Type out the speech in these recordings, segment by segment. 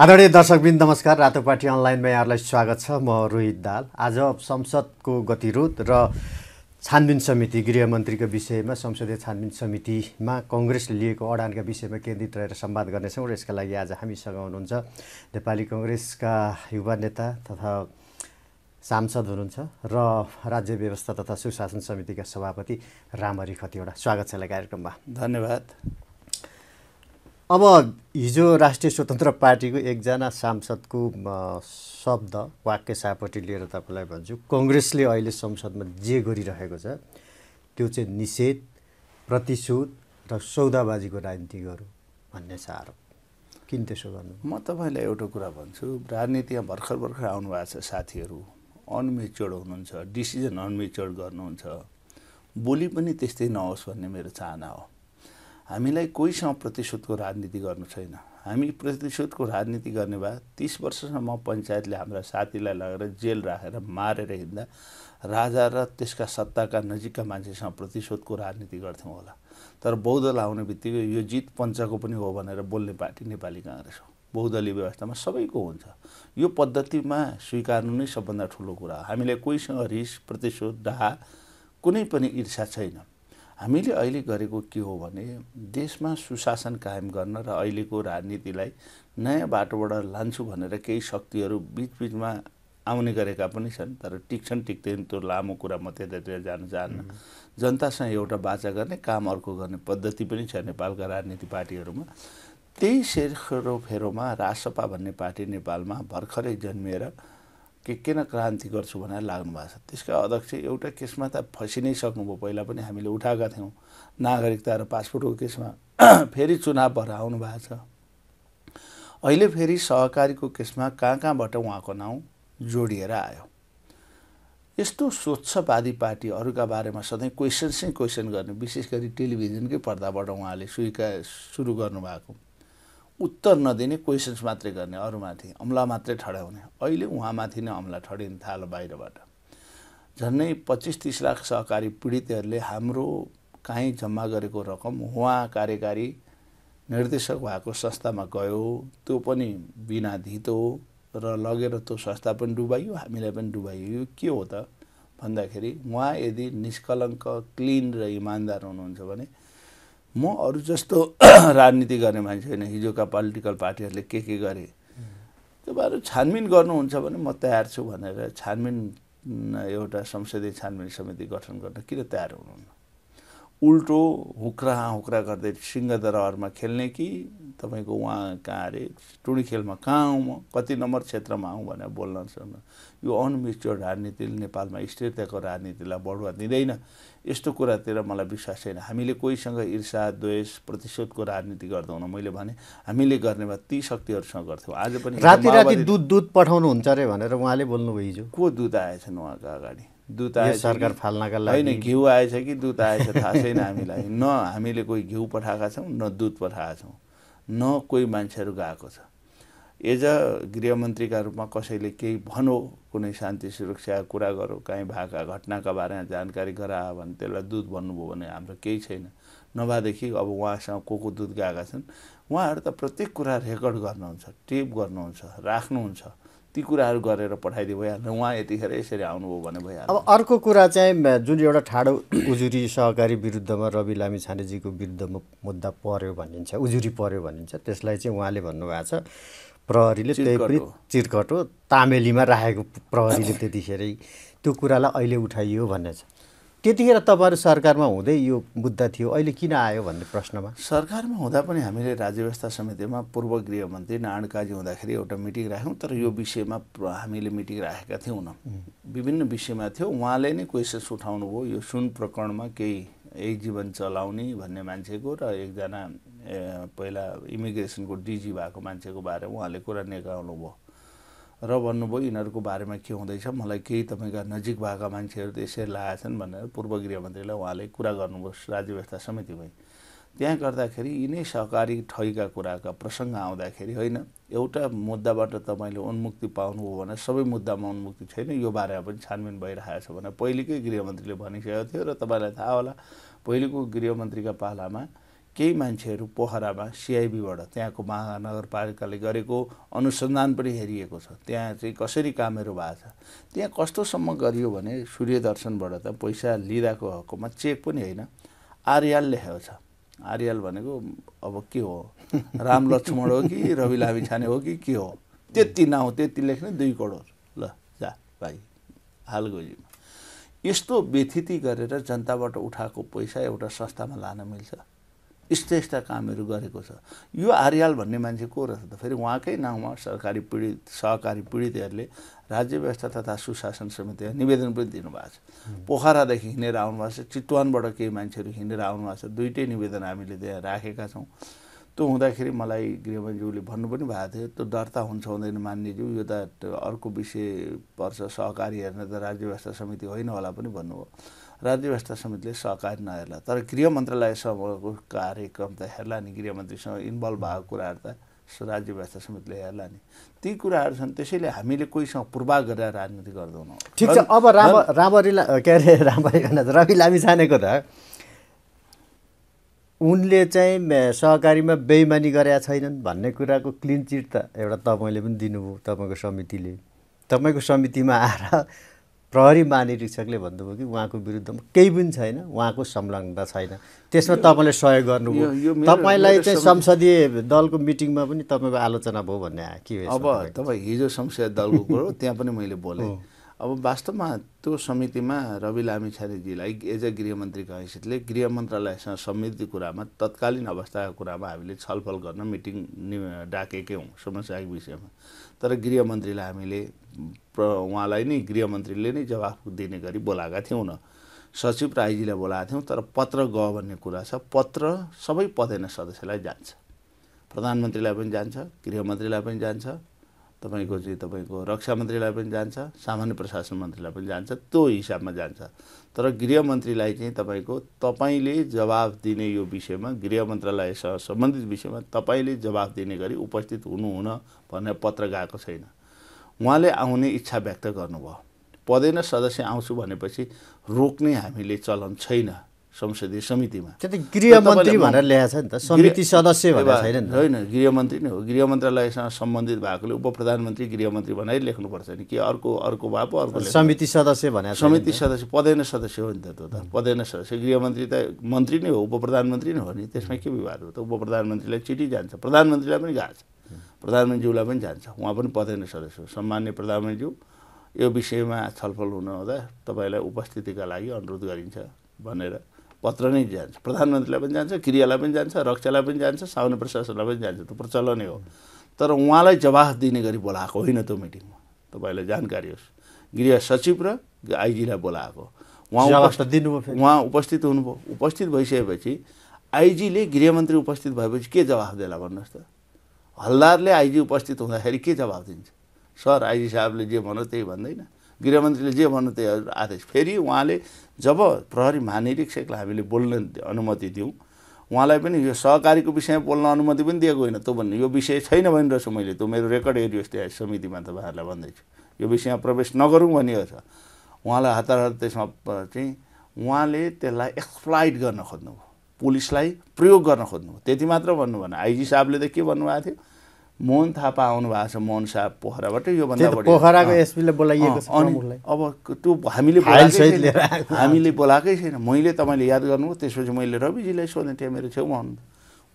आदरणीय दर्शकबिन नमस्कार रातोपाटी अनलाइनमा यहाँहरूलाई स्वागत छ म रोहित दाल आज संसदको गतिरोध र छानबिन समिति गृहमन्त्रीको विषयमा संसदीय छानबिन समितिमा कङ्ग्रेसले लिएको अडानका विषयमा केन्द्रित रहेर सम्वाद गर्नेछौँ र यसका लागि आज हामीसँग हुनुहुन्छ नेपाली कङ्ग्रेसका युवा नेता तथा सांसद हुनुहुन्छ र राज्य व्यवस्था तथा सुशासन समितिका सभापति रामहरि खतिवडा स्वागत छ यसलाई कार्यक्रममा धन्यवाद अब हिजो राष्ट्रिय स्वतन्त्र पार्टीको एकजना सांसदको शब्द वाक्य सापट्टि लिएर तपाईँलाई भन्छु कङ्ग्रेसले अहिले संसदमा जे गरिरहेको छ त्यो चाहिँ निषेध प्रतिशोध र सौदाबाजीको राजनीति गरौँ भन्ने छ आरोप किन त्यसो गर्नु म तपाईँलाई एउटा कुरा भन्छु राजनीतिमा भर्खर भर्खर आउनुभएको छ साथीहरू अनमेच्योर्ड हुनुहुन्छ डिसिजन अनमेच्योर्ड गर्नुहुन्छ बोली पनि त्यस्तै नहोस् भन्ने मेरो चाहना हो हामीलाई कोहीसँग प्रतिशोधको राजनीति गर्नु छैन हामी प्रतिशोधको राजनीति गर्ने भए तिस वर्षसम्म पञ्चायतले हाम्रा साथीलाई लगेर जेल राखेर मारेर हिँड्दा राजा र त्यसका सत्ताका नजिकका मान्छेसँग प्रतिशोधको राजनीति गर्थ्यौँ होला तर बहुदल आउने बित्तिकै यो जित पञ्चको पनि हो भनेर बोल्ने पार्टी नेपाली काङ्ग्रेस हो बहुदलीय व्यवस्थामा सबैको हुन्छ यो पद्धतिमा स्वीकार्नु नै सबभन्दा ठुलो कुरा हो हामीलाई कोहीसँग रिस प्रतिशोध डहा कुनै पनि ईर्षा छैन हामीले अहिले गरेको के हो भने देशमा सुशासन कायम गर्न र अहिलेको राजनीतिलाई नयाँ बाटोबाट लान्छु भनेर केही शक्तिहरू बिचबिचमा आउने गरेका पनि छन् तर टिक्छन् टिक्दैन त्यो लामो कुरा म त्यतातिर जान चाहन्न जनतासँग एउटा बाचा गर्ने काम अर्को गर्ने पद्धति पनि छ नेपालका राजनीति पार्टीहरूमा त्यही फेरोमा रासपा भन्ने पार्टी नेपालमा भर्खरै जन्मिएर के के न क्रान्ति गर्छु भनेर लाग्नु भएको छ त्यसका अध्यक्ष एउटा केसमा त फसिनै नै सक्नुभयो पहिला पनि हामीले उठाएका थियौँ नागरिकता र पासपोर्टको केसमा फेरि चुनाव भएर आउनु भएको छ अहिले फेरि सहकारीको केसमा कहाँ कहाँबाट उहाँको नाउँ जोडिएर आयो यस्तो स्वच्छवादी पार्टी अरूका बारेमा सधैँ क्वेसन्सै क्वेसन गर्ने विशेष गरी टेलिभिजनकै पर्दाबाट उहाँले स्वीकार सुरु गर्नुभएको उत्तर नदिने क्वेसन्स मात्रै गर्ने अरूमाथि अम्ला मात्रै ठड्याउने अहिले उहाँमाथि नै अम्ला ठडिन थाल बाहिरबाट झन्नै पच्चिस तिस लाख सहकारी पीडितहरूले हाम्रो काहीँ जम्मा गरेको रकम उहाँ कार्यकारी निर्देशक भएको संस्थामा गयो त्यो पनि बिना धितो र लगेर त्यो संस्था पनि डुबाइयो हामीलाई पनि डुबाइयो के हो त भन्दाखेरि उहाँ यदि निष्कलङ्क क्लिन र इमान्दार हुनुहुन्छ भने म अरू जस्तो राजनीति गर्ने मान्छे होइन हिजोका पोलिटिकल पार्टीहरूले के के गरे त्यो भएर छानबिन गर्नुहुन्छ भने म तयार छु भनेर छानबिन एउटा संसदीय छानबिन समिति गठन गर्न किन तयार हुनुहुन्न उल्टो हुक्रा हुक्रा गर्दै सिंहदरबारमा खेल्ने कि तपाईँको उहाँ कहाँ अरे टुँडी खेलमा कहाँ आउँ म कति नम्बर क्षेत्रमा आउँ भनेर बोल्न सक्नु यो अनमिच्योर राजनीतिले नेपालमा स्थिरताको राजनीतिलाई बढुवा दिँदैन यस्तो कुरातिर मलाई विश्वास छैन हामीले कोहीसँग ईर्षा द्वेष प्रतिशोधको राजनीति गर्दैनौँ मैले भने हामीले गर्ने भए ती शक्तिहरूसँग गर्थ्यौँ आज पनि राति राति दुध दुध पठाउनुहुन्छ अरे भनेर उहाँले बोल्नुभयो हिजो को दुध आएछन् उहाँको अगाडि दुध आएछ सरकार फाल्नका लागि होइन घिउ आएछ कि दुध आएछ थाहा छैन हामीलाई न हामीले कोही घिउ पठाएका छौँ न दुध पठाएका छौँ न कोही मान्छेहरू गएको छ एज अ गृहमन्त्रीका रूपमा कसैले केही भनौ कुनै शान्ति सुरक्षाको कुरा गरौँ कहीँ भएका घटनाका बारेमा जानकारी गरायो भने त्यसलाई दुध भन्नुभयो भने हाम्रो केही छैन नभएदेखि अब उहाँसँग को को दुध गएका छन् उहाँहरू त प्रत्येक कुरा रेकर्ड गर्नुहुन्छ टेप गर्नुहुन्छ राख्नुहुन्छ ती कुराहरू गरेर पठाइदियो भइहाल्नु उहाँ यतिखेर यसरी आउनुभयो भने भइहाल्छ अब अर्को कुरा चाहिँ जुन एउटा ठाडो उजुरी सहकारी विरुद्धमा रवि लामी छानेजीको विरुद्धमा मुद्दा पर्यो भनिन्छ उजुरी पर्यो भनिन्छ त्यसलाई चाहिँ उहाँले भन्नुभएको छ प्रहरीले त्यही पनि तामेलीमा राखेको प्रहरीले त्यतिखेरै त्यो कुरालाई अहिले उठाइयो भन्ने छ त्यतिखेर तपाईँहरू सरकारमा हुँदै यो मुद्दा थियो अहिले किन आयो भन्ने प्रश्नमा सरकारमा हुँदा पनि हामीले राज्य व्यवस्था समितिमा पूर्व गृहमन्त्री नारायण काजी हुँदाखेरि एउटा मिटिङ राख्यौँ तर यो विषयमा हामीले मिटिङ राखेका थियौँ विभिन्न विषयमा थियो उहाँले नै क्वेसन्स उठाउनुभयो यो सुन प्रकरणमा केही एक जीवन चलाउने भन्ने मान्छेको र एकजना पहिला इमिग्रेसनको डिजी भएको मान्छेको बारेमा उहाँले कुरा निकाल्नु भयो र भन्नुभयो यिनीहरूको बारेमा के हुँदैछ मलाई केही तपाईँका नजिक भएका मान्छेहरू त यसरी लगाएछन् भनेर पूर्व गृहमन्त्रीलाई उहाँले कुरा गर्नुभयो राज्य व्यवस्था समितिमै त्यहाँ गर्दाखेरि यिनै सहकारी ठगीका कुराका प्रसङ्ग आउँदाखेरि होइन एउटा मुद्दाबाट तपाईँले उन्मुक्ति पाउनुभयो भने सबै मुद्दामा उन्मुक्ति छैन यो बारेमा पनि छानबिन भइरहेको छ भनेर पहिलेकै गृहमन्त्रीले भनिसकेको थियो र तपाईँलाई थाहा होला पहिलेको गृहमन्त्रीका पालामा केही मान्छेहरू पोखरामा सिआइबीबाट त्यहाँको महानगरपालिकाले गरेको अनुसन्धान पनि हेरिएको छ त्यहाँ चाहिँ कसरी कामहरू भएको छ त्यहाँ कस्तोसम्म गरियो भने सूर्य दर्शनबाट त पैसा लिँदाको हकमा चेक पनि होइन आर्याल लेखेको छ आर्याल भनेको अब के हो राम लक्ष्मण हो कि रवि लामी छाने हो कि के हो त्यति नाउँ त्यति लेख्ने दुई करोड ल जा भाइ हालगोलीमा यस्तो व्यथिति गरेर जनताबाट उठाएको पैसा एउटा संस्थामा लान मिल्छ यस्ता यस्ता कामहरू गरेको छ यो आर्याल भन्ने मान्छे को रहेछ त फेरि उहाँकै नाउँमा सरकारी पीडित सहकारी पीडितहरूले राज्य व्यवस्था तथा सुशासन समितिलाई निवेदन पनि दिनुभएको छ पोखरादेखि हिँडेर आउनुभएको छ चितवनबाट केही मान्छेहरू हिँडेर आउनुभएको छ दुइटै निवेदन हामीले त्यहाँ राखेका छौँ त्यो हुँदाखेरि मलाई गृहमन्त्रीज्यूले भन्नु पनि भएको थियो त्यो दर्ता हुन्छ हुँदैन मान्यज्यू यो त अर्को विषय पर्छ सहकारी हेर्न त राज्य व्यवस्था समिति होइन होला पनि भन्नुभयो राज्य व्यवस्था समितिले सहकारी नहेर्ला तर गृह मन्त्रालयसम्मको कार्यक्रम त हेर्ला नि गृहमन्त्रीसँग इन्भल्भ भएको कुराहरू त राज्य व्यवस्था समितिले हेर्ला नि ती कुराहरू छन् त्यसैले हामीले कोहीसँग पूर्वाग गरेर राजनीति गर्दैनौँ ठिक छ अब राम राम्ररी के अरे राम्ररी रवि लामी छानेको त उनले चाहिँ सहकारीमा बेइमानी गरेका छैनन् भन्ने कुराको क्लिन चिट त एउटा तपाईँले पनि दिनुभयो तपाईँको समितिले तपाईँको समितिमा आएर प्रहरी महानिरीक्षकले भन्नुभयो कि उहाँको विरुद्धमा केही पनि छैन उहाँको संलग्नता छैन त्यसमा तपाईँले सहयोग गर्नुभयो तपाईँलाई चाहिँ संसदीय दलको मिटिङमा पनि तपाईँको आलोचना भयो भन्ने के अब तपाईँ हिजो संसदीय दलको कुरो त्यहाँ पनि मैले बोलेँ अब वास्तवमा त्यो समितिमा रवि लामिछानेजीलाई एज अ गृहमन्त्रीको हैसियतले गृह मन्त्रालयसँग सम्बन्धित कुरामा तत्कालीन अवस्थाको कुरामा हामीले छलफल गर्न मिटिङ डाकेकै हौँ समस्याको विषयमा तर गृहमन्त्रीलाई हामीले प्र उहाँलाई नै गृहमन्त्रीले नै जवाफ दिने गरी बोलाएका थियौँ न सचिव राईजीलाई बोलाएको थियौँ तर पत्र ग भन्ने कुरा छ पत्र सबै पदेन सदस्यलाई जान्छ प्रधानमन्त्रीलाई पनि जान्छ गृहमन्त्रीलाई पनि जान्छ तपाईँको चाहिँ तपाईँको रक्षा मन्त्रीलाई पनि जान्छ सामान्य प्रशासन मन्त्रीलाई पनि जान्छ त्यो हिसाबमा जान्छ तर गृहमन्त्रीलाई चाहिँ तपाईँको तपाईँले जवाब दिने यो विषयमा गृह मन्त्रालयसँग सम्बन्धित विषयमा तपाईँले जवाब दिने गरी उपस्थित हुनुहुन भनेर पत्र गएको छैन उहाँले आउने इच्छा व्यक्त गर्नुभयो पदेन सदस्य आउँछु भनेपछि रोक्ने हामीले चलन छैन संसदीय समितिमा त्यो त गृहमन्त्री भनेर ल्याएको छ नि त समिति सदस्य भनेर छैन होइन गृहमन्त्री नै हो गृह मन्त्रालयसँग सम्बन्धित भएकोले उप प्रधानमन्त्री गृहमन्त्री भनेर लेख्नुपर्छ नि के अर्को अर्को भए पो अर्को समिति सदस्य भनेर समिति सदस्य पदेन सदस्य हो नि त त्यो त पदेन सदस्य गृहमन्त्री त मन्त्री नै हो उप प्रधानमन्त्री नै हो नि त्यसमा के विवाद हो त उप प्रधानमन्त्रीलाई चिठी जान्छ प्रधानमन्त्रीलाई पनि गएको छ प्रधानमन्त्रीज्यूलाई पनि जान्छ उहाँ पनि पदेन सदस्य हो सम्मान्य प्रधानमन्त्रीज्यू यो विषयमा छलफल हुनुहुँदा तपाईँलाई उपस्थितिका लागि अनुरोध गरिन्छ भनेर पत्र नै जान्छ प्रधानमन्त्रीलाई पनि जान्छ क्रियालाई पनि जान्छ रक्षालाई पनि जान्छ सामान्य प्रशासनलाई पनि जान्छ त्यो प्रचलनै हो तर उहाँलाई जवाफ दिने गरी बोलाएको होइन त्यो मिटिङमा तपाईँलाई जानकारी होस् गृह सचिव र आइजीलाई बोलाएको उहाँ दिनुभयो उहाँ उपस्थित हुनुभयो उपस्थित भइसकेपछि आइजीले गृहमन्त्री उपस्थित भएपछि के जवाफ दिएला भन्नुहोस् त हल्दारले आइजी उपस्थित हुँदाखेरि के जवाफ दिन्छ सर आइजी साहबले जे भन्यो त्यही भन्दैन गृहमन्त्रीले जे भन्नु त्यही आदेश फेरि उहाँले जब प्रहरी महानिरीक्षकलाई हामीले बोल्न अनुमति दिउँ उहाँलाई पनि यो सहकारीको विषयमा बोल्न अनुमति पनि दिएको होइन तँ भन्ने यो विषय छैन भनिरहेछु मैले त्यो मेरो रेकर्ड त्यहाँ समितिमा तपाईँहरूलाई भन्दैछु यो विषयमा प्रवेश नगरौँ भनिएको छ उहाँलाई हतार त्यसमा चाहिँ उहाँले त्यसलाई एक्सप्लाइट गर्न खोज्नुभयो पुलिसलाई प्रयोग गर्न खोज्नुभयो त्यति मात्र भन्नु भएन आइजी साहबले त के भन्नुभएको थियो मोहन थापा आउनु भएको छ मोहन साहब पोखराबाट योभन्दा बढी पोखराको एसपीले बोलाइएको छ अनि अब त्यो हामीले हामीले बोलाएकै छैन मैले तपाईँले याद गर्नुभयो त्यसपछि मैले रविजीलाई सोधेँ त्यहाँ मेरो छेउमा हुनु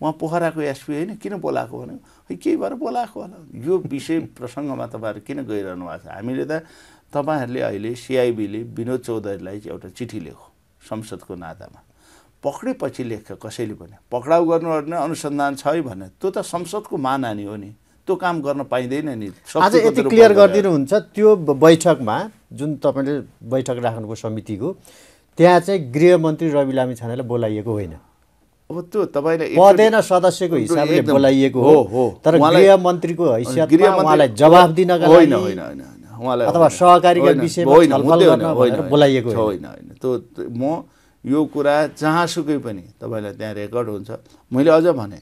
उहाँ पोखराको एसपी होइन किन बोलाएको भने केही भएर बोलाएको होला यो विषय प्रसङ्गमा तपाईँहरू किन गइरहनु भएको छ हामीले त तपाईँहरूले अहिले सिआइबीले विनोद चौधरीलाई एउटा चिठी लेख संसदको नातामा पक्रेपछि लेख कसैले भने पक्राउ गर्नु अनुसन्धान छ है भने त्यो त संसदको मानहानी हो नि त्यो काम गर्न पाइँदैन नि आज यति क्लियर हुन्छ त्यो बैठकमा जुन तपाईँले बैठक राख्नुको समितिको त्यहाँ चाहिँ गृहमन्त्री रवि लामी छानेलाई बोलाइएको होइन अब त्यो तपाईँले पदेन सदस्यको हिसाबले बोलाइएको हो हो तर गृहमन्त्रीको हैसियत उहाँलाई जवाब दिनका होइन होइन होइन अथवा विषय विषयमा बोलाइएको होइन होइन त्यो म यो कुरा जहाँसुकै पनि तपाईँलाई त्यहाँ रेकर्ड हुन्छ मैले अझ भने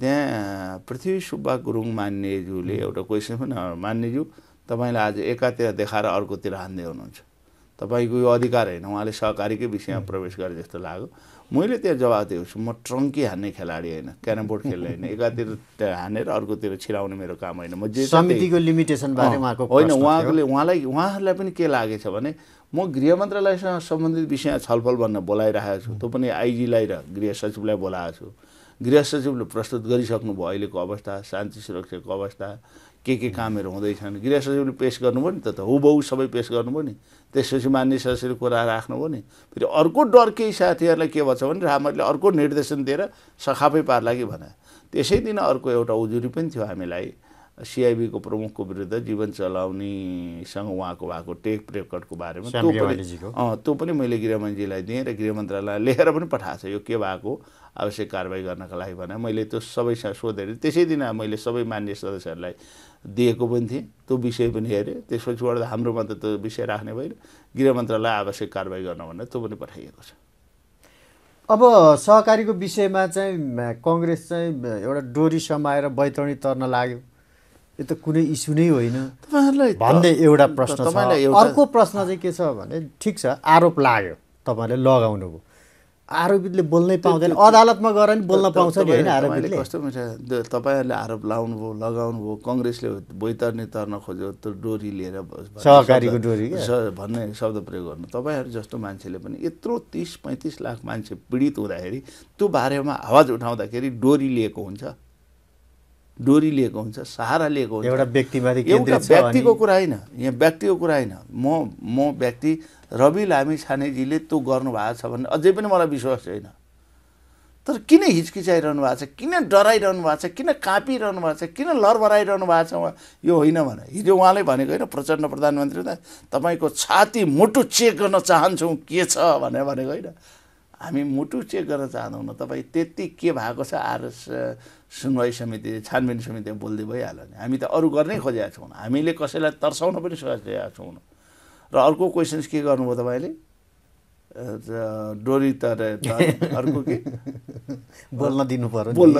त्यहाँ पृथ्वी सुब्बा गुरुङ मान्यज्यूले एउटा क्वेसन पनि मान्नेज्यू तपाईँलाई आज एकातिर देखाएर अर्कोतिर हान्दै हुनुहुन्छ तपाईँको यो अधिकार होइन उहाँले सहकारीकै विषयमा प्रवेश गरे जस्तो लाग्यो मैले त्यहाँ जवाब दिएको छु म ट्रङ्की हान्ने खेलाडी होइन क्यारम बोर्ड खेल्ने होइन एकातिर हानेर अर्कोतिर छिराउने मेरो काम होइन म जे समितिको लिमिटेसन बारे उहाँको होइन उहाँकोले उहाँलाई उहाँहरूलाई पनि के लागेछ भने म गृह मन्त्रालयसँग सम्बन्धित विषय छलफल भन्न बोलाइरहेको छु त्यो पनि आइजीलाई र गृह सचिवलाई बोलाएको छु गृह सचिवले प्रस्तुत गरिसक्नुभयो अहिलेको अवस्था शान्ति सुरक्षाको अवस्था के के कामहरू हुँदैछन् गृह सचिवले पेस गर्नुभयो नि त त हुबहु सबै पेस गर्नुभयो नि त्यसपछि मान्य सदस्यले कुरा राख्नुभयो नि फेरि अर्को डर केही साथीहरूलाई के भन्छ भने राम्रले अर्को निर्देशन दिएर सखापै पार्ला कि भने त्यसै दिन अर्को एउटा उजुरी पनि थियो हामीलाई सिआइबीको प्रमुखको विरुद्ध जीवन चलाउनेसँग उहाँको भएको टेक रेकर्डको बारेमा त्यो पनि त्यो पनि मैले गृहमन्त्रीलाई दिएँ र गृह मन्त्रालयलाई लेखेर पनि पठाएको छ यो के भएको आवश्यक कारवाही गर्नको लागि भने मैले त्यो सबैसँग सोधेर त्यसै दिन मैले सबै मान्य सदस्यहरूलाई दिएको पनि थिएँ त्यो विषय पनि हेरेँ त्यसपछिबाट हाम्रोमा त त्यो विषय राख्ने भएन गृह मन्त्रालय आवश्यक कारवाही गर्न भनेर त्यो पनि पठाइएको छ अब सहकारीको विषयमा चाहिँ कङ्ग्रेस चाहिँ एउटा डोरी समाएर बैतणी तर्न लाग्यो यो त कुनै इस्यु नै होइन तपाईँहरूलाई भन्ने एउटा प्रश्न अर्को प्रश्न चाहिँ के छ भने ठिक छ आरोप लाग्यो तपाईँहरूले भयो आरोपितले बोल्नै पाउँदैन अदालतमा गएर नि बोल्न पाउँछ नि होइन आरोपितले कस्तो हुन्छ तपाईँहरूले आरोप लाउनुभयो कङ्ग्रेसले बैतर्ने तर्न खोज्यो त्यो डोरी लिएर सहकारीको डोरी भन्ने शब्द प्रयोग गर्नु तपाईँहरू जस्तो मान्छेले पनि यत्रो तिस पैँतिस लाख मान्छे पीडित हुँदाखेरि त्यो बारेमा आवाज उठाउँदाखेरि डोरी लिएको हुन्छ डोरी लिएको हुन्छ सहारा लिएको हुन्छ एउटा व्यक्तिमाथि एउटा व्यक्तिको कुरा होइन यहाँ व्यक्तिको कुरा होइन म म व्यक्ति रवि लामी छानेजीले त्यो गर्नुभएको छ भने अझै पनि मलाई विश्वास छैन तर किन हिचकिचाइरहनु भएको छ किन डराइरहनु भएको छ किन काँपिरहनु भएको छ किन लरबराइरहनु भएको छ उहाँ यो होइन भने हिजो उहाँले भनेको होइन प्रचण्ड प्रधानमन्त्री त तपाईँको छाती मुटु चेक गर्न चाहन्छौँ के छ भनेर भनेको होइन हामी मुटु चेक गर्न चाहँदैनौँ तपाईँ त्यति के भएको छ आरएस सुनवाई समिति छानबिन समितिमा बोल्दै भइहाल्यो नि हामी त अरू गर्नै खोजेका छौँ हामीले कसैलाई तर्साउन पनि सोचेका छौँ र अर्को क्वेसन्स के गर्नुभयो तपाईँले डोरी त अर्को के बोल्न दिनु पर्यो बोल्न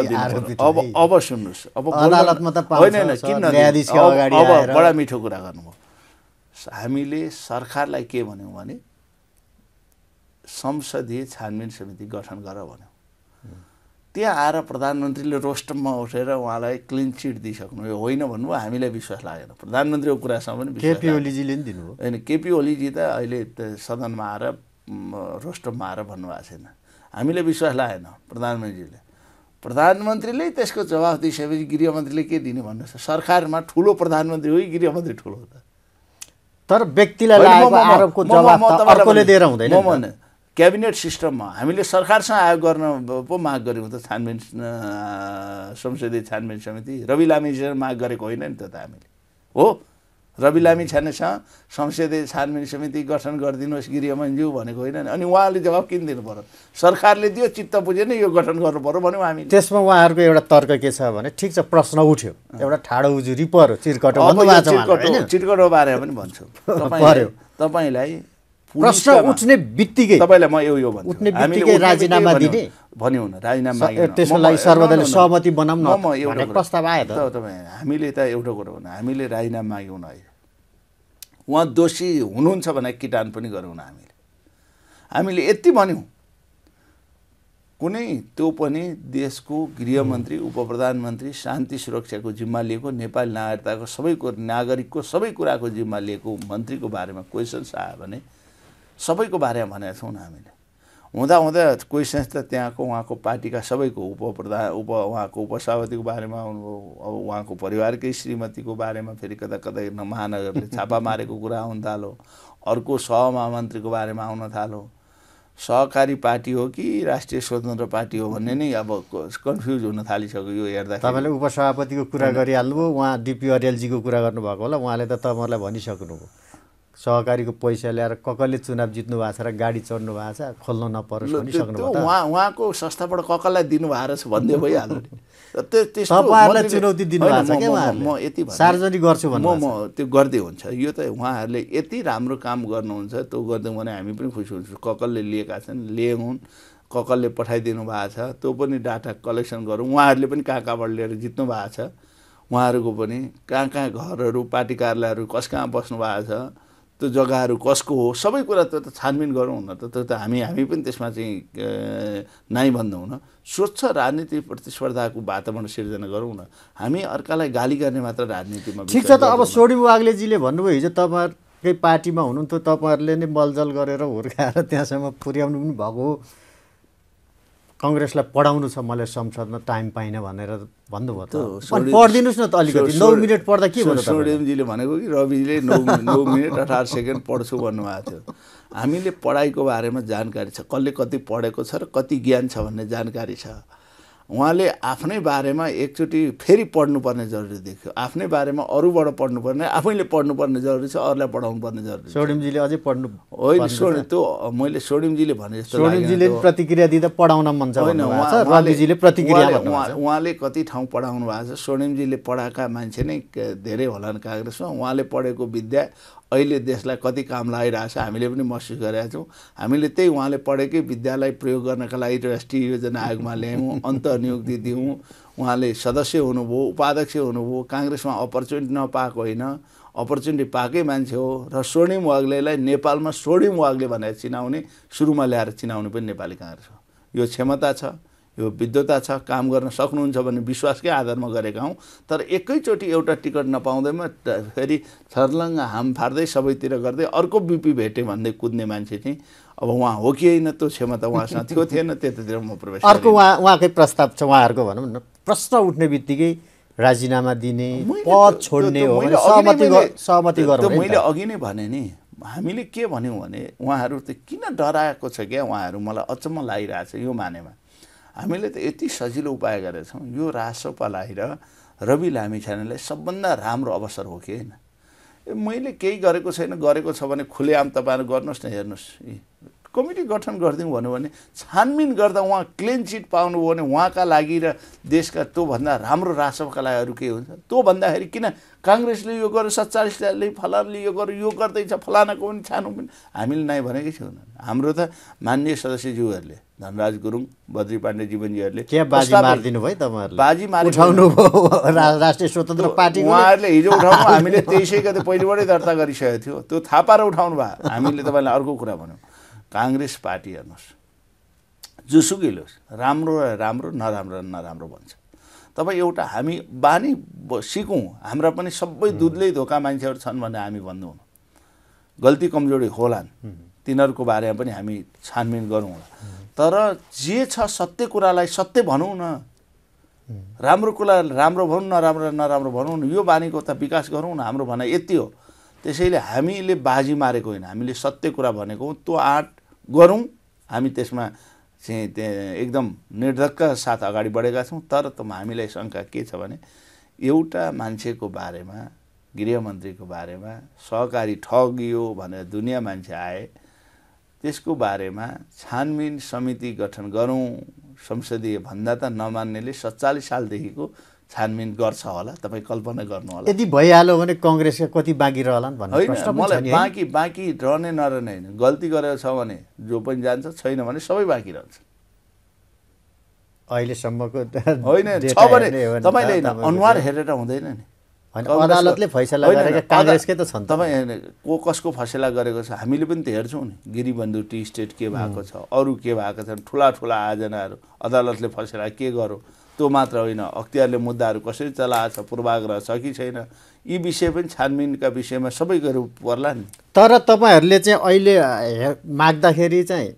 दिनु अब अब सुन्नुहोस् अब अदालतमा त होइन होइन किन अब बडा मिठो कुरा गर्नुभयो हामीले सरकारलाई के भन्यौँ भने संसदीय छानबिन समिति गठन गर भन्यौँ त्यहाँ आएर प्रधानमन्त्रीले रोस्टममा उठेर उहाँलाई क्लिन चिट दिइसक्नु यो होइन भन्नुभयो हामीलाई विश्वास लागेन प्रधानमन्त्रीको कुरासम्म पनि केपी ओलीजीले पनि दिनुभयो होइन केपी ओलीजी त अहिले सदनमा आएर रोस्टममा आएर भन्नुभएको छैन हामीलाई विश्वास लागेन प्रधानमन्त्रीले प्रधानमन्त्रीले त्यसको जवाफ दिइसकेपछि गृहमन्त्रीले के दिने भन्नुहोस् सरकारमा ठुलो प्रधानमन्त्री हो कि गृहमन्त्री ठुलो हो त तर व्यक्तिलाई क्याबिनेट सिस्टममा हामीले सरकारसँग आयोग गर्न पो माग गरेको त छानबिन संसदीय छानबिन समिति रवि लामीसँग माग गरेको होइन नि त हामीले हो रवि लामी छानेसँग संसदीय छानबिन समिति गठन गरिदिनुहोस् गिरियामनज्यू भनेको होइन नि अनि उहाँले जवाब किन दिनु पऱ्यो सरकारले दियो चित्त बुझेन यो गठन गर्नु पऱ्यो भन्यो हामी त्यसमा उहाँहरूको एउटा तर्क के छ भने ठिक छ प्रश्न उठ्यो एउटा ठाडो उजुरी पऱ्यो चिरकटो चिरकटो बारेमा पनि भन्छु तपाईँलाई प्रश्न उठ्ने बित्तिकै तपाईँलाई म यो यो भन्छु उठ्ने बित्तिकै राजीनामा दिने भन्यो हुन राजीनामा त्यसलाई सर्वदलीय सहमति बनाउन म एउटा प्रस्ताव आयो त तपाईँ हामीले त एउटा कुरो भन्नु हामीले राजीनामा माग्यौँ न अहिले उहाँ दोषी हुनुहुन्छ भने किटान पनि न हामीले हामीले यति भन्यौँ कुनै त्यो पनि देशको गृहमन्त्री उपप्रधानमन्त्री शान्ति सुरक्षाको जिम्मा लिएको नेपाली नागरिकताको सबै कुरो नागरिकको सबै कुराको जिम्मा लिएको मन्त्रीको बारेमा क्वेसन्स आयो भने सबैको बारेमा भनेका छौँ हामीले हुँदा हुँदा क्वेसन्स त त्यहाँको उहाँको पार्टीका सबैको उपप्रधान उप उहाँको उपसभापतिको बारेमा अब उहाँको परिवारकै श्रीमतीको बारेमा फेरि कता कतै महानगरले छापा मारेको कुरा आउन थालो अर्को सहमहामन्त्रीको बारेमा आउन थालो सहकारी पार्टी हो कि राष्ट्रिय स्वतन्त्र पार्टी हो भन्ने नै अब कन्फ्युज हुन थालिसक्यो यो हेर्दा तपाईँले उपसभापतिको कुरा गरिहाल्नुभयो उहाँ डिपी अर्यालजीको कुरा गर्नुभएको होला उहाँले त तपाईँहरूलाई भनिसक्नुभयो सहकारीको पैसा ल्याएर ककले चुनाव जित्नु भएको छ र गाडी चढ्नु भएको छ खोल्न नपरोस् उहाँ उहाँको संस्थाबाट ककलाई दिनुभएको रहेछ भन्ने भइहाल्नु चुनौती दिनुभएको छ म यति सार्वजनिक गर्छु म म त्यो गर्दै हुन्छ यो त उहाँहरूले यति राम्रो काम गर्नुहुन्छ त्यो गर्दै भने हामी पनि खुसी हुन्छौँ ककलले लिएका छन् लिएँ ककलले पठाइदिनु भएको छ त्यो पनि डाटा कलेक्सन गरौँ उहाँहरूले पनि कहाँ कहाँबाट लिएर जित्नु भएको छ उहाँहरूको पनि कहाँ कहाँ घरहरू पार्टी कार्यालयहरू कस कहाँ बस्नु भएको छ त्यो जग्गाहरू कसको हो सबै कुरा त छानबिन गरौँ न त त्यो त हामी हामी पनि त्यसमा चाहिँ नाइ भन्दैनौँ न स्वच्छ राजनीति प्रतिस्पर्धाको वातावरण सिर्जना गरौँ न हामी अर्कालाई गाली गर्ने मात्र राजनीतिमा ठिक छ त अब सोडी वाग्लेजीले भन्नुभयो हिजो तपाईँहरूकै पार्टीमा हुनुहुन्थ्यो तपाईँहरूले नै मलजल गरेर हुर्काएर त्यहाँसम्म पुर्याउनु पनि भएको हो कङ्ग्रेसलाई पढाउनु छ मलाई संसदमा टाइम पाइनँ भनेर भन्नुभयो त पढिदिनुहोस् न त अलिकति नौ मिनट पढ्दा के भन्नु सोडेमजीले भनेको कि रविजीले नौ नौ मिनट अठार सेकेन्ड पढ्छु भन्नुभएको थियो हामीले पढाइको बारेमा जानकारी छ कसले कति पढेको छ र कति ज्ञान छ भन्ने जानकारी छ उहाँले आफ्नै बारेमा एकचोटि फेरि पढ्नुपर्ने जरुरी देख्यो आफ्नै बारेमा अरूबाट पढ्नुपर्ने आफैले पढ्नुपर्ने जरुरी छ अरूलाई पढाउनु पर्ने जरुरी स्वर्णिमजीले अझै पढ्नु होइन स्वर्णिम त्यो मैले स्वर्णिमजीले भने स्वर्णिमजीले प्रतिक्रिया दिँदा पढाउन मन छ होइन उहाँले प्रतिक्रिया उहाँले कति ठाउँ पढाउनु भएको छ स्वर्णिमजीले पढाएका मान्छे नै धेरै होलान् काङ्ग्रेसमा उहाँले पढेको विद्या अहिले देशलाई कति काम छ हामीले पनि महसुस गरेका छौँ हामीले त्यही उहाँले पढेकै विद्यालय प्रयोग गर्नका लागि राष्ट्रिय योजना आयोगमा ल्यायौँ अन्तर्नियुक्ति दियौँ उहाँले सदस्य हुनुभयो उपाध्यक्ष हुनुभयो काङ्ग्रेसमा अपर्च्युनिटी नपाएको होइन अपर्च्युनिटी पाएकै मान्छे हो र स्वर्णिम वाग्लेलाई नेपालमा स्वर्णिम वाग्ले भनेर चिनाउने सुरुमा ल्याएर चिनाउने पनि नेपाली काङ्ग्रेस हो यो क्षमता छ यो विद्वता छ काम गर्न सक्नुहुन्छ भन्ने विश्वासकै आधारमा गरेका हौँ तर एकैचोटि एउटा टिकट नपाउँदैमा फेरि छर्लङ्ग हाम फार्दै सबैतिर गर्दै अर्को बिपी भेटेँ भन्दै कुद्ने मान्छे चाहिँ अब उहाँ हो कि होइन त्यो क्षमता उहाँसँग थियो थिएन त्यतातिर म प्रवेश अर्को उहाँ उहाँकै प्रस्ताव छ उहाँहरूको भनौँ न प्रश्न उठ्ने बित्तिकै राजीनामा दिने पद छोड्ने हो सहमति मैले अघि नै भने नि हामीले के भन्यौँ भने उहाँहरू त किन डराएको छ क्या उहाँहरू मलाई अचम्म लागिरहेको छ यो मानेमा हामीले त यति सजिलो उपाय गरेछौँ यो रासो रा, रवि लामी छानेलाई सबभन्दा राम्रो अवसर हो कि होइन मैले केही गरेको छैन गरेको छ भने खुलेआम तपाईँहरू गर्नुहोस् न हेर्नुहोस् कमिटी गठन गरिदिउँ भन्यो भने छानबिन गर्दा उहाँ क्लिन चिट पाउनुभयो भने उहाँका लागि र देशका त्योभन्दा राम्रो राजसभाका लागि अरू के हुन्छ त्यो भन्दाखेरि किन काङ्ग्रेसले यो गर्यो सत्तालिसले फलानले यो गर्यो यो गर्दैछ फलानाको पनि छानु पनि हामीले नै भनेकै थिएन हाम्रो त मान्य सदस्यज्यूहरूले धनराज गुरुङ बद्री पाण्डे जीवनजीहरूले राष्ट्रिय स्वतन्त्र पार्टी उहाँहरूले हिजो उठाउनु हामीले तेइसै गते पहिलेबाटै दर्ता गरिसकेको थियो त्यो थापाएर उठाउनु भयो हामीले तपाईँलाई अर्को कुरा भन्यौँ काङ्ग्रेस पार्टी हेर्नुहोस् जोसुकै लोस् राम्रो र राम्रो नराम्रो र नराम्रो भन्छ तपाईँ एउटा हामी बानी सिकौँ हाम्रा पनि सबै दुधलै धोका मान्छेहरू छन् भनेर हामी भन्दैनौँ गल्ती कमजोरी होलान् तिनीहरूको बारेमा पनि हामी छानबिन गरौँ होला तर जे छ सत्य कुरालाई सत्य भनौँ न राम्रो कुरा राम्रो भनौँ नराम्रो नराम्रो भनौँ न यो बानीको त विकास गरौँ न हाम्रो भनाइ यति हो त्यसैले हामीले बाजी मारेको होइन हामीले सत्य कुरा भनेको त्यो आँट गरौँ हामी त्यसमा चाहिँ एकदम निर्धक्क साथ अगाडि बढेका छौँ तर त हामीलाई शङ्का के छ भने एउटा मान्छेको बारेमा गृहमन्त्रीको बारेमा सहकारी ठगियो भनेर दुनियाँ मान्छे आए त्यसको बारेमा छानबिन समिति गठन गरौँ संसदीय भन्दा त नमान्नेले सत्तालिस सालदेखिको छानबिन गर्छ होला तपाईँ कल्पना गर्नु होला यदि भइहाल्यो भने कङ्ग्रेसका कति बाँकी रहला नि होइन मलाई बाँकी बाँकी रहने नरहने होइन गल्ती गरेको छ भने जो पनि जान्छ छैन भने सबै बाँकी रहन्छ अहिलेसम्मको होइन छ भने तपाईँले अनुहार हेरेर हुँदैन नि अदालतले फैसला त छन् तपाईँ को कसको फैसला गरेको छ हामीले पनि त हेर्छौँ नि गिरीबन्धु टी स्टेट के भएको छ अरू के भएको छ ठुला ठुला आयोजनाहरू अदालतले फैसला के गरौँ त्यो मात्र होइन अख्तियारले मुद्दाहरू कसरी चलाएको छ पूर्वाग्रह छ कि छैन यी विषय पनि छानबिनका विषयमा सबै गरेर पर्ला नि तर तपाईँहरूले चाहिँ अहिले माग्दाखेरि चाहिँ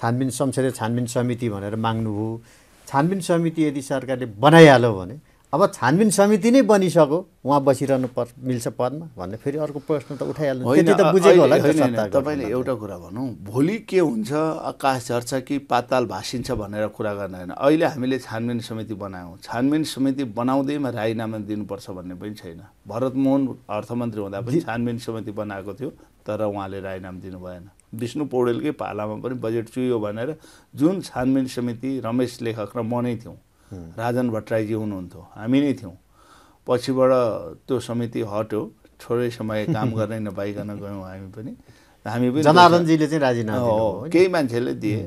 छानबिन संसदीय छानबिन समिति भनेर माग्नुभयो छानबिन समिति यदि सरकारले बनाइहाल्यो भने अब छानबिन समिति नै बनिसक्यो उहाँ बसिरहनु पर् मिल्छ पदमा भन्ने फेरि अर्को प्रश्न त उठाइहाल्नु त बुझेको होला तपाईँले एउटा कुरा भनौँ भोलि के हुन्छ आकाश झर्छ कि पाताल भासिन्छ भनेर कुरा गर्न होइन अहिले हामीले छानबिन समिति बनायौँ छानबिन समिति बनाउँदैमा राजीनामा दिनुपर्छ भन्ने पनि छैन भरतमोहन अर्थमन्त्री हुँदा पनि छानबिन समिति बनाएको थियो तर उहाँले राजीनामा दिनु भएन विष्णु पौडेलकै पालामा पनि बजेट चुयो भनेर जुन छानबिन समिति रमेश लेखक र म नै थियौँ राजन भट्टराईजी हुनुहुन्थ्यो हामी नै थियौँ पछिबाट त्यो समिति हट्यो थोरै समय काम गर्नै नपाइकन गयौँ हामी पनि हामी पनि जनार्दनजीले चाहिँ राजीनामा हो केही मान्छेले दिए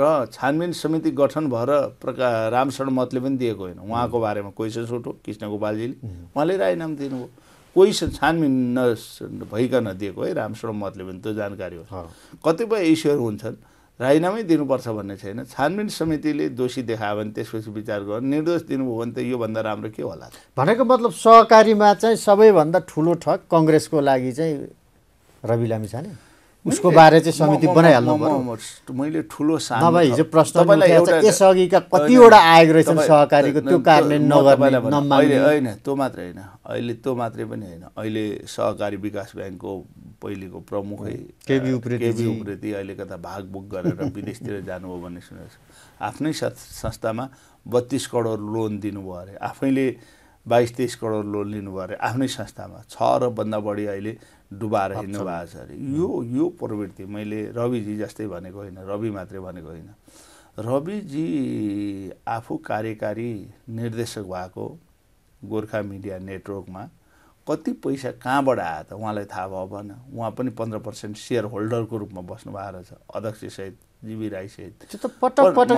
र छानबिन समिति गठन भएर प्रका रामशरण मतले पनि दिएको होइन उहाँको बारेमा क्वेसन सोटो कृष्ण गोपालजीले उहाँले राजीनामा दिनुभयो कोही छानबिन न भइकन दिएको है रामशरण मतले पनि त्यो जानकारी हो कतिपय इस्युहरू हुन्छन् राजीनामै दिनुपर्छ भन्ने छैन छानबिन समितिले दोषी देखायो भने त्यसपछि विचार गर निर्दोष दिनुभयो भने त योभन्दा राम्रो के होला भनेको मतलब सहकारीमा चाहिँ सबैभन्दा ठुलो ठग कङ्ग्रेसको लागि चाहिँ रवि लामिछाने उसको बारे चाहिँ समिति बनाइहाल्नु पर्यो मैले ठुलो हिजो प्रश्न यसअघिका कतिवटा आयोग रहेछन् सहकारीको त्यो कारणले नगर्ने होइन त्यो मात्रै होइन अहिले त्यो मात्रै पनि होइन अहिले सहकारी विकास ब्याङ्कको पहिलेको प्रमुखै केबी उप्रेती केबी उप्रेती अहिले कता भागभुक गरेर विदेशतिर जानुभयो भन्ने सुनेको छु आफ्नै संस्थामा बत्तिस करोड लोन दिनुभयो अरे आफैले बाइस तेइस करोड लोन लिनुभयो अरे आफ्नै संस्थामा छ अरबभन्दा बढी अहिले डुबाएर हिँड्नु भएको छ अरे यो यो प्रवृत्ति मैले रविजी जस्तै भनेको होइन रवि मात्रै भनेको होइन रविजी आफू कार्यकारी निर्देशक भएको गोर्खा मिडिया नेटवर्कमा कति पैसा कहाँबाट आयो त उहाँलाई थाहा भयो भने उहाँ पनि पन्ध्र पर्सेन्ट सेयर होल्डरको रूपमा बस्नुभएको भएको रहेछ अध्यक्षसहित जीवी राई सहित त्यो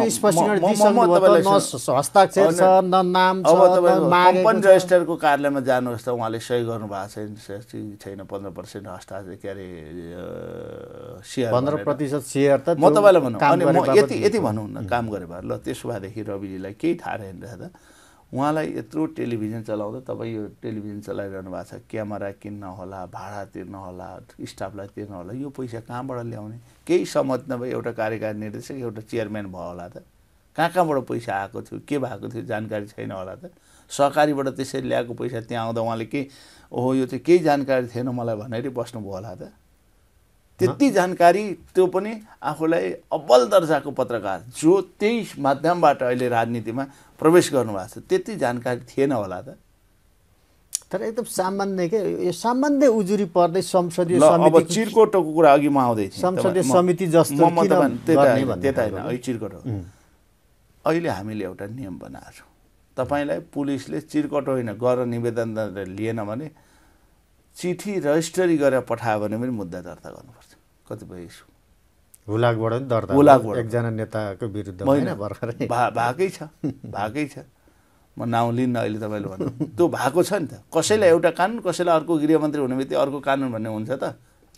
रजिस्टरको कार्यालयमा जानुहोस् त उहाँले सही गर्नु भएको छैन छैन पन्ध्र पर्सेन्ट हस्ताक्षर के अरे सेयर पन्ध्र प्रतिशत सेयर त म तपाईँलाई भनौँ अनि म यति यति भनौँ न काम गरेँ भए ल त्यसो भएदेखि रविजीलाई केही थाहा रहेन रहेछ त उहाँलाई यत्रो टेलिभिजन चलाउँदा तपाईँ यो टेलिभिजन चलाइरहनु भएको छ क्यामेरा किन्न होला भाडा तिर्न होला स्टाफलाई तिर्न होला यो पैसा कहाँबाट ल्याउने केही समझ नभए एउटा कार्यकारी निर्देशक एउटा चेयरम्यान भयो होला त कहाँ कहाँबाट पैसा आएको थियो के भएको थियो जानकारी छैन होला त सहकारीबाट त्यसरी ल्याएको पैसा त्यहाँ आउँदा उहाँले के ओहो यो चाहिँ केही जानकारी थिएन मलाई भनेरै बस्नुभयो होला त त्यति जानकारी त्यो पनि आफूलाई अब्बल दर्जाको पत्रकार जो त्यही माध्यमबाट अहिले राजनीतिमा प्रवेश गर्नुभएको छ त्यति जानकारी थिएन होला त तर एकदम सामान्य के यो सामान्य उजुरी पर्दै संसदीय समिति चिरकोटको कुरा अघि म आउँदै संसदीय समिति जस्तो त्यता होइन चिरकोटो अहिले हामीले एउटा नियम बनाएको छौँ तपाईँलाई पुलिसले चिरकोटो होइन गर निवेदन लिएन भने चिठी रजिस्टरी गरेर पठायो भने पनि मुद्दा दर्ता गर्नुपर्छ कतिपय इस्यु हुलाकबाट एकजना नेताको विरुद्ध होइन भएकै छ भएकै छ म नाउँ लिन्न अहिले तपाईँले भन्नु त्यो भएको छ नि त कसैलाई एउटा कानुन कसैलाई अर्को गृहमन्त्री हुने बित्तिकै अर्को कानुन भन्ने हुन्छ त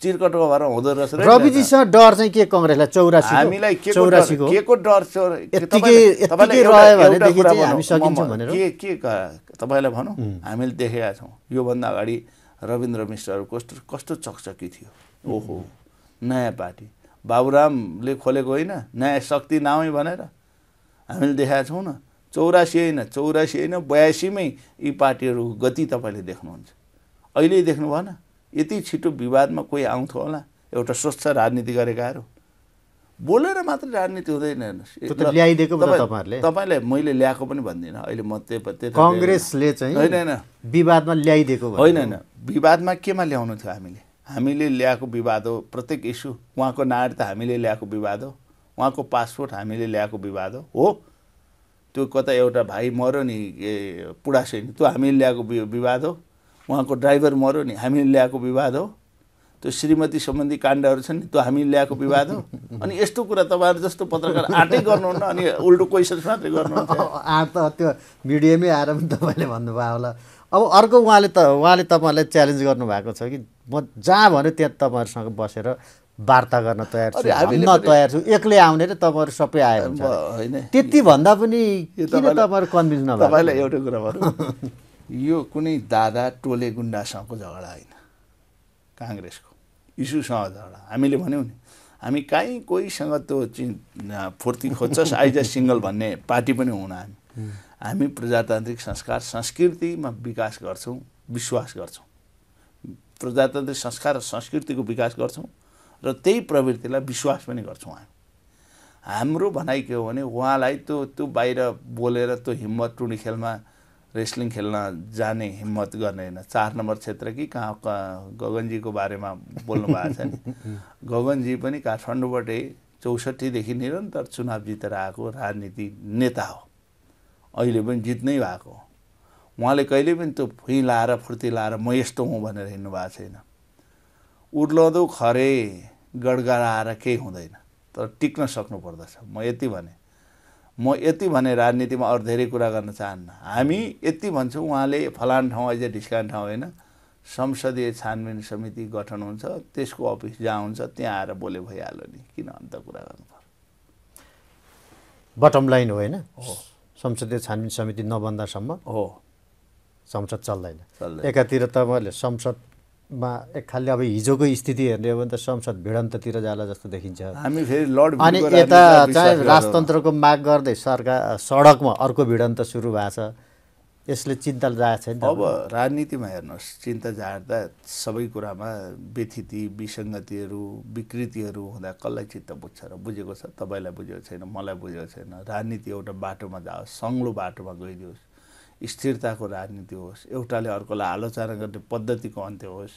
चिरकटको भएर हुँदो रहेछ रविजीसँग डर चाहिँ के कङ्ग्रेसलाई चौरासी हामीलाई के चौरासीको के को डर के के तपाईँलाई भनौँ हामीले देखेका छौँ योभन्दा अगाडि रविन्द्र मिश्रहरू कस्तो कस्तो चकचकी थियो ओहो नयाँ पार्टी बाबुरामले खोलेको होइन नयाँ शक्ति नामै भनेर हामीले देखाएको छौँ न चौरासी होइन चौरासी होइन बयासीमै यी पार्टीहरूको गति तपाईँले देख्नुहुन्छ अहिले देख्नु भएन यति छिटो विवादमा कोही आउँथ्यो होला एउटा स्वच्छ राजनीति गरेकाहरू बोलेर मात्र राजनीति हुँदैन हेर्नुहोस् तपाईँलाई मैले ल्याएको पनि भन्दिनँ अहिले म त्यो कङ्ग्रेसले चाहिँ होइन होइन विवादमा ल्याइदिएको होइन होइन विवादमा केमा ल्याउनु थियो हामीले हामीले ल्याएको विवाद हो प्रत्येक इस्यु उहाँको नागरिकता हामीले ल्याएको विवाद हो उहाँको पासपोर्ट हामीले ल्याएको विवाद हो हो त्यो कता एउटा भाइ मऱ्यो नि ए पुडासेनी त्यो हामीले ल्याएको विवाद हो उहाँको ड्राइभर मऱ्यो नि हामीले ल्याएको विवाद हो त्यो श्रीमती सम्बन्धी काण्डहरू छन् नि त्यो हामीले ल्याएको विवाद हो अनि यस्तो कुरा तपाईँहरू जस्तो पत्रकार आँटै गर्नुहुन्न अनि उल्टो क्वेसन्स मात्रै गर्नुहुन्छ आँट त त्यो मिडियामै आएर पनि तपाईँले भन्नुभयो होला अब अर्को उहाँले त उहाँले तपाईँहरूलाई च्यालेन्ज गर्नुभएको छ कि म जहाँ भन्यो त्यहाँ तपाईँहरूसँग बसेर वार्ता गर्न तयार छु न तयार छु एक्लै आउने र तपाईँहरू सबै आयो होइन त्यति भन्दा पनि तपाईँहरू कन्भिन्स नभए तपाईँलाई एउटा कुरा भन्नु यो कुनै दादा टोले गुन्डासँगको झगडा होइन काङ्ग्रेसको इस्युसँग झगडा हामीले भन्यौँ नि हामी कहीँ कोहीसँग त्यो फुर्ती खोज्छस् आइज सिङ्गल भन्ने पार्टी पनि हुन हामी हामी प्रजातान्त्रिक संस्कार संस्कृतिमा विकास गर्छौँ विश्वास गर्छौँ प्रजातान्त्रिक संस्कार र संस्कृतिको विकास गर्छौँ र त्यही प्रवृत्तिलाई विश्वास पनि गर्छौँ हामी हाम्रो भनाइ के हो भने उहाँलाई त्यो त्यो बाहिर बोलेर त्यो हिम्मत टुनी खेलमा रेस्लिङ खेल्न जाने हिम्मत गर्ने होइन चार नम्बर क्षेत्र कि कहाँ कहाँ गगनजीको बारेमा बोल्नु भएको छ नि गगनजी पनि काठमाडौँबाटै चौसठीदेखि निरन्तर चुनाव जितेर आएको राजनीति नेता हो अहिले पनि जित्नै भएको उहाँले कहिले पनि त्यो फुइँ लाएर फुर्ती लाएर म यस्तो हुँ भनेर हिँड्नु भएको छैन उर्लाउँदो खरे गडगडाएर केही हुँदैन तर टिक्न सक्नु पर्दछ म यति भने म यति भने राजनीतिमा अरू धेरै कुरा गर्न चाहन्न हामी यति भन्छौँ उहाँले फलान ठाउँ अहिले ढिस्कान ठाउँ होइन संसदीय छानबिन समिति गठन हुन्छ त्यसको अफिस जहाँ हुन्छ त्यहाँ आएर बोले भइहाल्यो नि किन अन्त कुरा गर्नु पर्छ बटम लाइन होइन हो संसदीय छानबिन समिति नबन्दासम्म हो संसद चल्दैन एकातिर तपाईँहरूले संसदमा एक खालि अब हिजोको स्थिति हेर्ने हो भने त संसद भिडन्ततिर जाला जस्तो देखिन्छ हामी फेरि अनि यता चाहिँ राजतन्त्रको माग गर्दै सरकार सडकमा अर्को भिडन्त सुरु भएको छ यसले चिन्ता जाएको छैन अब राजनीतिमा हेर्नुहोस् चिन्ता झार्दा सबै कुरामा व्यथिति विसङ्गतिहरू विकृतिहरू हुँदा कसलाई चित्त बुझ्छ र बुझेको छ तपाईँलाई बुझेको छैन मलाई बुझेको छैन राजनीति एउटा बाटोमा जाओस् सङ्लो बाटोमा गइदियोस् स्थिरताको राजनीति होस् एउटाले अर्कोलाई आलोचना गर्ने पद्धतिको अन्त्य होस्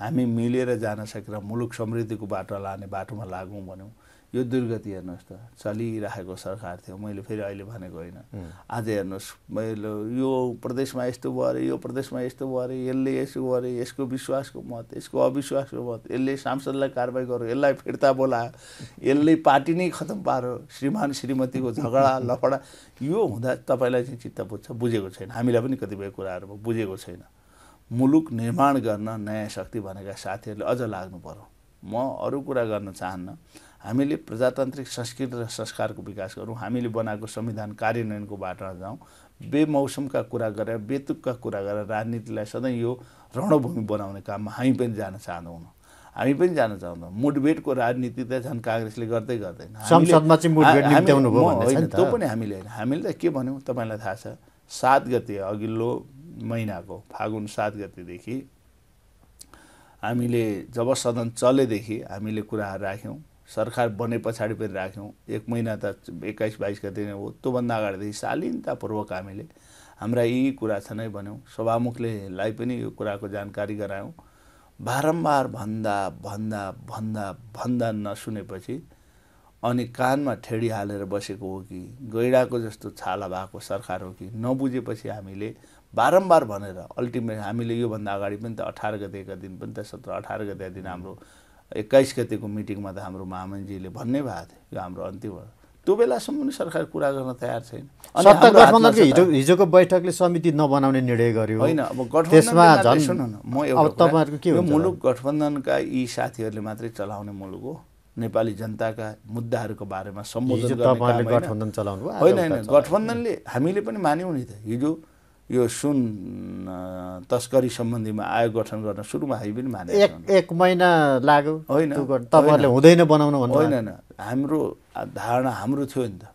हामी मिलेर जान सकेर मुलुक समृद्धिको बाटो लाने बाटोमा लागौँ भन्यौँ यो दुर्गति हेर्नुहोस् त चलिरहेको सरकार थियो मैले फेरि अहिले भनेको होइन आज हेर्नुहोस् मैले यो प्रदेशमा यस्तो भयो अरे यो प्रदेशमा यस्तो भयो अरे यसले यसो भयो अरे यसको विश्वासको मत यसको अविश्वासको मत यसले सांसदलाई कारवाही गर्यो यसलाई फिर्ता बोला यसले पार्टी नै खतम पारो श्रीमान श्रीमतीको झगडा लफडा यो हुँदा तपाईँलाई चाहिँ चित्त बुझ्छ बुझेको छैन हामीलाई पनि कतिपय कुराहरूमा बुझेको छैन मुलुक निर्माण गर्न नयाँ शक्ति भनेका साथीहरूले अझ लाग्नु पऱ्यो म अरू कुरा गर्न चाहन्न हामीले प्रजातान्त्रिक संस्कृति र संस्कारको विकास गरौँ हामीले बनाएको संविधान कार्यान्वयनको बाटोमा जाउँ बेमौसमका कुरा गरेर बेतुकका कुरा गरेर राजनीतिलाई सधैँ यो रणभूमि बनाउने काममा हामी पनि जान चाहँदैनौँ हामी पनि जान चाहँदैनौँ मुठभेडको राजनीति त झन् काङ्ग्रेसले गर्दै गर्दैन त्यो पनि हामीले होइन हामीले त के भन्यौँ तपाईँलाई थाहा छ सात गते अघिल्लो महिनाको फागुन सात गतेदेखि हामीले जब सदन चलेदेखि हामीले कुराहरू राख्यौँ सरकार बने पछाडि पनि राख्यौँ एक महिना त एक्काइस बाइस गते नै हो त्योभन्दा अगाडिदेखि शालीनतापूर्वक हामीले हाम्रा यी कुरा छ नै भन्यौँ सभामुखलेलाई पनि यो कुराको जानकारी गरायौँ बारम्बार भन्दा भन्दा भन्दा भन्दा नसुनेपछि अनि कानमा ठेडी हालेर बसेको हो कि गैडाको जस्तो छाला भएको सरकार हो कि नबुझेपछि हामीले बारम्बार भनेर अल्टिमेट हामीले योभन्दा अगाडि पनि त अठार गतिका दिन पनि त सत्र अठार गतिका दिन हाम्रो एक्काइस गतिको मिटिङमा त हाम्रो महामन्त्रीजीले भन्ने भएको थियो यो हाम्रो अन्तिम त्यो बेलासम्म पनि सरकार कुरा गर्न तयार छैन हिजोको बैठकले समिति नबनाउने निर्णय गर्यो होइन अब गठबन्धन म एउटा मुलुक गठबन्धनका यी साथीहरूले मात्रै चलाउने मुलुक हो नेपाली जनताका मुद्दाहरूको बारेमा सम्बोधन गठबन्धन चलाउनु होइन होइन गठबन्धनले हामीले पनि मान्यौँ नि त हिजो यो सुन तस्करी सम्बन्धीमा आयोग गठन गर्न सुरुमा हामी पनि माने एक एक महिना लाग्यो होइन तपाईँहरूले हुँदैन बनाउनु भन्नु होइन हाम्रो धारणा हाम्रो थियो नि त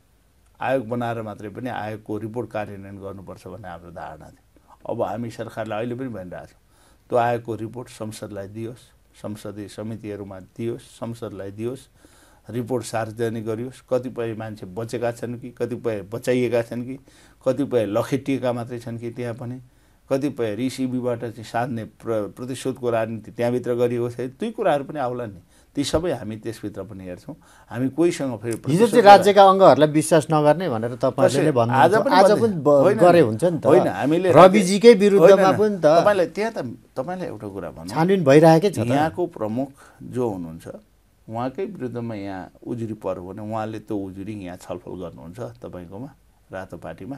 आयोग बनाएर मात्रै पनि आयोगको रिपोर्ट कार्यान्वयन गर्नुपर्छ भन्ने हाम्रो धारणा थियो अब हामी सरकारलाई अहिले पनि भनिरहेको छौँ त्यो आयोगको रिपोर्ट संसदलाई दियोस् संसदीय समितिहरूमा दियोस् संसदलाई दियोस् रिपोर्ट सार्वजनिक गरियोस् कतिपय मान्छे बचेका छन् कि कतिपय बचाइएका छन् कि कतिपय लखेटिएका मात्रै छन् कि त्यहाँ पनि कतिपय ऋषिबीबाट चाहिँ साध्ने प्र प्रतिशोधको राजनीति त्यहाँभित्र गरिएको छ त्यही कुराहरू पनि आउला नि ती सबै हामी त्यसभित्र पनि हेर्छौँ हामी कोहीसँग फेरि हिजो चाहिँ राज्यका अङ्गहरूलाई विश्वास नगर्ने भनेर तपाईँले आज पनि गरे हुन्छ नि त होइन हामीले रविजीकै विरुद्धमा पनि त तपाईँलाई त्यहाँ त तपाईँलाई एउटा कुरा भन्नु छानबिन भइरहेकै छ यहाँको प्रमुख जो हुनुहुन्छ उहाँकै विरुद्धमा यहाँ उजुरी पर्यो भने उहाँले त्यो उजुरी यहाँ छलफल गर्नुहुन्छ तपाईँकोमा रातो पार्टीमा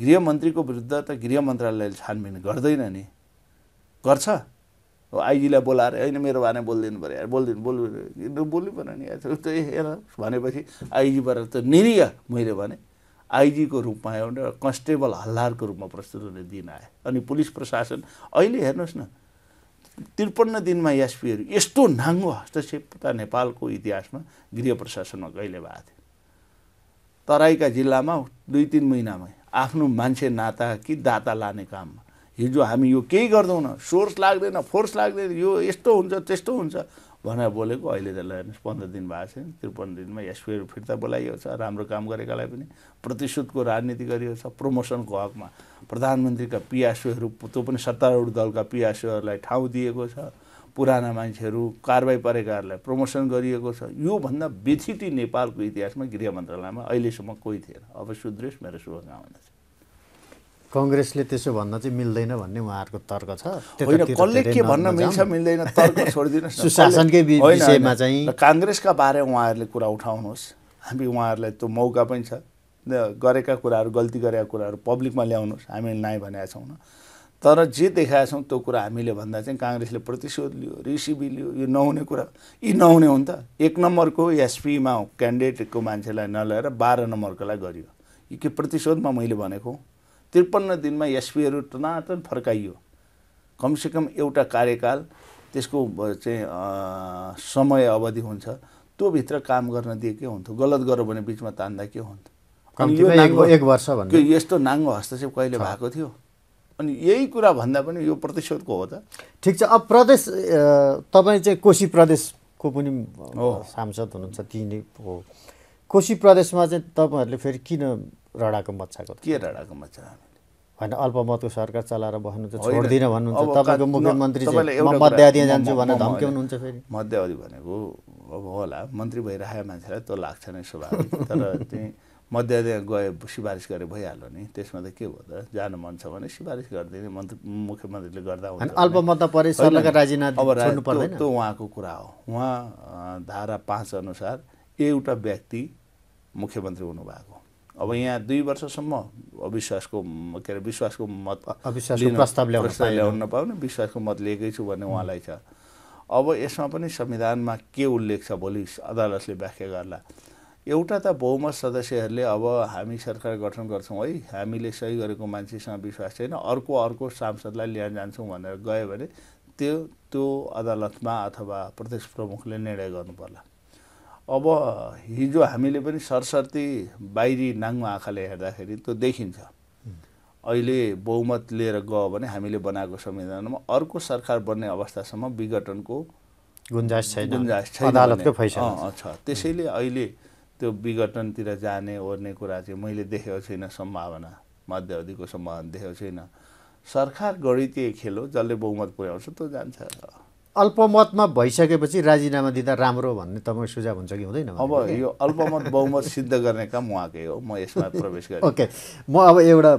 गृहमन्त्रीको विरुद्ध त गृह मन्त्रालयले छानबिन गर्दैन नि गर्छ हो आइजीलाई बोलाएर होइन मेरो भाने बोलिदिनु पऱ्यो यार बोलिदिनु बोल बोल्नु पऱ्यो नि त्यो हेर भनेपछि आइजीबाट त निरीय मैले भने आइजीको रूपमा एउटा कन्स्टेबल हल्लारको रूपमा प्रस्तुत हुने दिन आएँ अनि पुलिस प्रशासन अहिले हेर्नुहोस् न त्रिपन्न दिनमा एसपीहरू यस्तो नाङ्गो हस्तक्षेप त नेपालको इतिहासमा गृह प्रशासनमा कहिले भएको थियो तराईका जिल्लामा दुई तिन महिनामै आफ्नो मान्छे नाता कि दाता लाने काममा हिजो हामी यो केही गर्दैनौँ सोर्स लाग्दैन फोर्स लाग्दैन यो यस्तो हुन्छ त्यस्तो हुन्छ भनेर बोलेको अहिले त हेर्नुहोस् पन्ध्र दिन भएको छैन त्रिपन्न दिनमा एसपिआर फिर्ता बोलाइएको छ राम्रो काम गरेकालाई पनि प्रतिशोधको राजनीति गरिएको छ प्रमोसनको हकमा प्रधानमन्त्रीका पिआसोहरू त्यो पनि सत्तारूढ दलका पिआसोहरूलाई ठाउँ दिएको छ पुराना मान्छेहरू कारवाही परेकाहरूलाई प्रमोसन गरिएको छ योभन्दा बेथिटी नेपालको इतिहासमा गृह मन्त्रालयमा अहिलेसम्म कोही थिएन अब सुदृश मेरो शुभकामना छ कङ्ग्रेसले त्यसो भन्न चाहिँ मिल्दैन भन्ने उहाँहरूको तर्क छ होइन कसले के भन्न मिल्छ मिल्दैन तर्क छोडिदिनुहोस् सुशासनकै विषयमा चाहिँ काङ्ग्रेसका बारे उहाँहरूले कुरा उठाउनुहोस् हामी उहाँहरूलाई त्यो मौका पनि छ गरेका कुराहरू गल्ती गरेका कुराहरू पब्लिकमा ल्याउनुहोस् हामीले नाइ भनेका छौँ तर जे देखाएका छौँ त्यो कुरा हामीले भन्दा चाहिँ काङ्ग्रेसले प्रतिशोध लियो रिसिबी लियो यो नहुने कुरा यी नहुने हो नि त एक नम्बरको एसपीमा क्यान्डिडेटको मान्छेलाई नल्याएर बाह्र नम्बरकोलाई गरियो यी के प्रतिशोधमा मैले भनेको त्रिपन्न दिनमा एसपीहरू टनाटन फर्काइयो कमसेकम एउटा कार्यकाल त्यसको चाहिँ समय अवधि हुन्छ त्यो भित्र काम गर्न दिए के हुन्थ्यो गलत गर्यो भने बिचमा तान्दा के हुन्थ्यो एक वर्ष भन्यो यस्तो नाङ्गो हस्तक्षेप कहिले भएको थियो अनि यही कुरा भन्दा पनि यो प्रतिशोधको हो त ठिक छ अब प्रदेश तपाईँ चाहिँ कोशी प्रदेशको पनि सांसद हुनुहुन्छ तिनी हो कोशी प्रदेशमा चाहिँ तपाईँहरूले फेरि किन रडाको मच्छाको के रडाको मच्छा होइन अल्पमतको सरकार चलाएर बस्नु त छोड्दिनँ भन्नुहुन्छ तपाईँको मुख्यमन्त्री मध्यावधि जान्छु भनेर धम्क्याउनुहुन्छ फेरि मध्यावधि भनेको अब होला मन्त्री भइरहेको मान्छेलाई त लाग्छ नै स्वभाव तर चाहिँ मध्यावधि गए सिफारिस गरे भइहाल्यो नि त्यसमा त के भयो त जानु मन छ भने सिफारिस गरिदिने मन्त्री मुख्यमन्त्रीले गर्दा हुन्छ अल्पमतमा परे राजीनामा त्यो उहाँको कुरा हो उहाँ धारा पाँच अनुसार एउटा व्यक्ति मुख्यमन्त्री हुनुभएको अब यहाँ दुई वर्षसम्म अविश्वासको के अरे विश्वासको मत प्रस्ताव ल्याउन नपाउने विश्वासको मत लिएकै छु भन्ने उहाँलाई छ अब यसमा पनि संविधानमा के उल्लेख छ भोलि अदालतले व्याख्या गर्ला एउटा त बहुमत सदस्यहरूले अब हामी सरकार गठन गर्छौँ है हामीले सही गरेको मान्छेसँग विश्वास छैन अर्को अर्को सांसदलाई लिएर जान्छौँ भनेर गयो भने त्यो त्यो अदालतमा अथवा प्रदेश प्रमुखले निर्णय गर्नुपर्ला अब हिजो हामीले पनि सरस्वती बाहिरी नाङ्गो आँखाले हेर्दाखेरि त्यो देखिन्छ अहिले बहुमत लिएर गयो भने हामीले बनाएको संविधानमा अर्को सरकार बन्ने अवस्थासम्म विघटनको गुन्जास छैन गुन्जास छैन छ त्यसैले अहिले त्यो विघटनतिर जाने ओर्ने कुरा चाहिँ मैले देखेको छुइनँ सम्भावना मध्यावधिको सम्भावना देखेको छुइनँ सरकार गणितीय खेल हो जसले बहुमत पुर्याउँछ त्यो जान्छ अल्पमतमा भइसकेपछि राजीनामा दिँदा राम्रो भन्ने तपाईँको सुझाव हुन्छ कि हुँदैन अब यो अल्पमत बहुमत सिद्ध गर्ने काम उहाँकै हो म यसमा प्रवेश गरेँ ओके म अब एउटा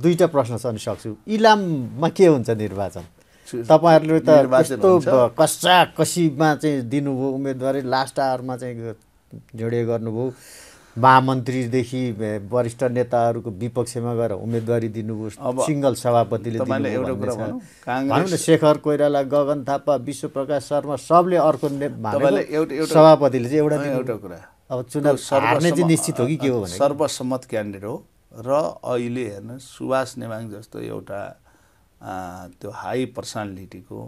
दुईवटा प्रश्न छ सक्छु इलाममा के हुन्छ निर्वाचन तपाईँहरूले त यस्तो कसा कसीमा चाहिँ दिनुभयो उम्मेदवारी लास्ट आवरमा चाहिँ निर्णय गर्नुभयो महामन्त्रीदेखि वरिष्ठ नेताहरूको विपक्षमा गएर उम्मेदवारी दिनुभयो सिङ्गल सभापतिले शेखर कोइराला गगन थापा विश्व प्रकाश शर्मा सबले अर्को सभापतिले चाहिँ एउटा कुरा अब चुनाव हार्ने चाहिँ निश्चित हो कि के हो भने सर्वसम्मत क्यान्डिडेट हो र अहिले हेर्नु सुभाष नेवाङ जस्तो एउटा त्यो हाई पर्सनालिटीको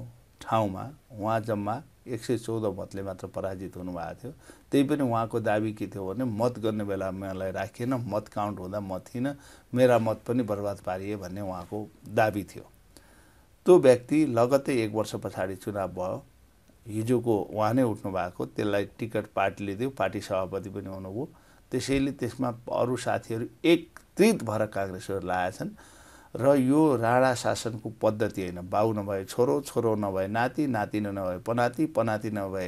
ठाउँमा उहाँ जम्मा एक सय चौध मतले मात्र पराजित हुनुभएको थियो त्यही पनि उहाँको दाबी के थियो भने मत गर्ने बेला मलाई राखिएन मत काउन्ट हुँदा म थिइनँ मेरा मत पनि बर्बाद पारिए भन्ने उहाँको दाबी थियो त्यो व्यक्ति लगत्तै एक वर्ष पछाडि चुनाव भयो हिजोको उहाँ नै उठ्नु भएको त्यसलाई टिकट पार्टीले दियो पार्टी सभापति पनि हुनुभयो त्यसैले त्यसमा अरू साथीहरू एकत्रित भएर काङ्ग्रेसहरू लगाएछन् र यो राणा शासनको पद्धति होइन बाउ नभए छोरो छोरो नभए नाति नाति नभए पनाति पनाति नभए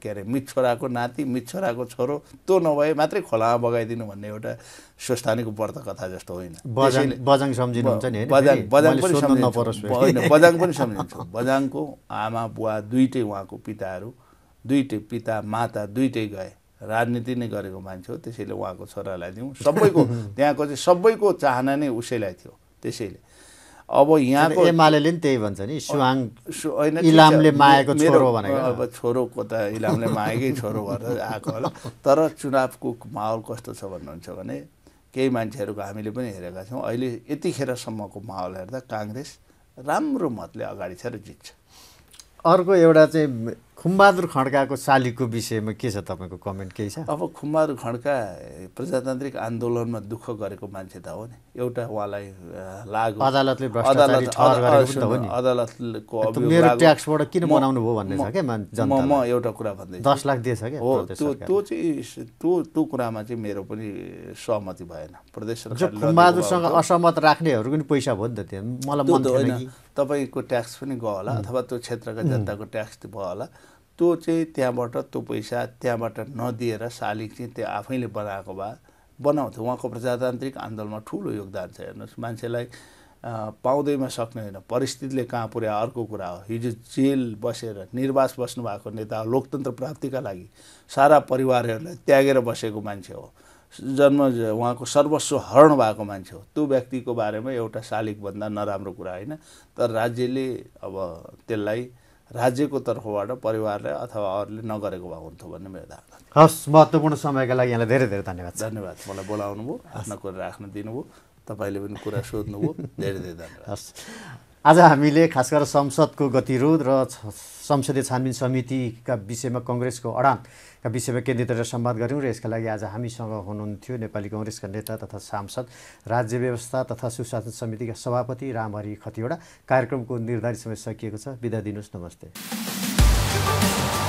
के अरे मिच्छोराको नाति मिच्छोराको छोरो त्यो नभए मात्रै खोलामा बगाइदिनु भन्ने एउटा स्वस्थानीको व्रत कथा जस्तो होइन बजाङ पनि सम्झिन्छ बजाङको आमा बुवा दुइटै उहाँको पिताहरू दुइटै पिता माता दुइटै गए राजनीति नै गरेको मान्छे हो त्यसैले उहाँको छोरालाई दिउँ सबैको त्यहाँको चाहिँ सबैको चाहना नै उसैलाई थियो त्यसैले अब यहाँको एमाले पनि त्यही भन्छ नि सुहाङ इलामले मागेको छोरो भनेको अब छोरोको त इलामले मागेकै छोरो भएर आएको होला तर चुनावको माहौल कस्तो छ भन्नुहुन्छ भने केही मान्छेहरूको हामीले पनि हेरेका छौँ अहिले यतिखेरसम्मको माहौल हेर्दा काङ्ग्रेस राम्रो मतले अगाडि छ र जित्छ अर्को एउटा चाहिँ खुमबहादुर खड्काको शालिगको विषयमा के छ तपाईँको कमेन्ट केही छ अब खुमबहादुर खड्का प्रजातान्त्रिक आन्दोलनमा दुःख गरेको मान्छे त हो नि एउटा उहाँलाई लाग अदालतले अदालतको मेरो ट्याक्सबाट किन बनाउनु भयो भन्ने छ क्या म म एउटा कुरा भन्दै दस लाख दिएछ क्या हो त्यो त्यो चाहिँ त्यो त्यो कुरामा चाहिँ मेरो पनि सहमति भएन प्रदेश खुम्बहादुरसँग असहमत राख्नेहरू पनि पैसा भयो नि त त्यो मलाई तपाईँको ट्याक्स पनि गयो होला अथवा त्यो क्षेत्रका जनताको ट्याक्स भयो होला त्यो चाहिँ त्यहाँबाट त्यो पैसा त्यहाँबाट नदिएर शालिग चाहिँ त्यो आफैले बनाएको भए बनाउँथ्यो उहाँको प्रजातान्त्रिक आन्दोलनमा ठुलो योगदान छ हेर्नुहोस् मान्छेलाई पाउँदैमा सक्ने होइन परिस्थितिले कहाँ पुर्या अर्को कुरा हो हिजो जेल बसेर निर्वास बस्नुभएको नेता लोकतन्त्र प्राप्तिका लागि सारा परिवारहरूलाई त्यागेर बसेको मान्छे हो जन्म उहाँको सर्वस्व हरण भएको मान्छे हो त्यो व्यक्तिको बारेमा एउटा शालिगभन्दा नराम्रो कुरा होइन तर राज्यले अब त्यसलाई राज्यको तर्फबाट परिवारले अथवा अरूले नगरेको भए हुन्थ्यो भन्ने मेरो धारणा हस् महत्त्वपूर्ण समयका लागि यहाँलाई धेरै धेरै धन्यवाद धन्यवाद मलाई बोलाउनु भयो आफ्नो कुरा राख्न दिनुभयो तपाईँले पनि कुरा सोध्नुभयो धेरै धेरै धन्यवाद हस् आज हामीले खास गरेर संसदको गतिरोध र संसदीय छानबिन समितिका विषयमा कङ्ग्रेसको अडानका विषयमा केन्द्रित रहेर सम्वाद गऱ्यौँ र यसका लागि आज हामीसँग हुनुहुन्थ्यो नेपाली कङ्ग्रेसका नेता तथा सांसद राज्य व्यवस्था तथा सुशासन समितिका सभापति रामहरि खतिवडा कार्यक्रमको निर्धारित समय सकिएको छ बिदा दिनुहोस् नमस्ते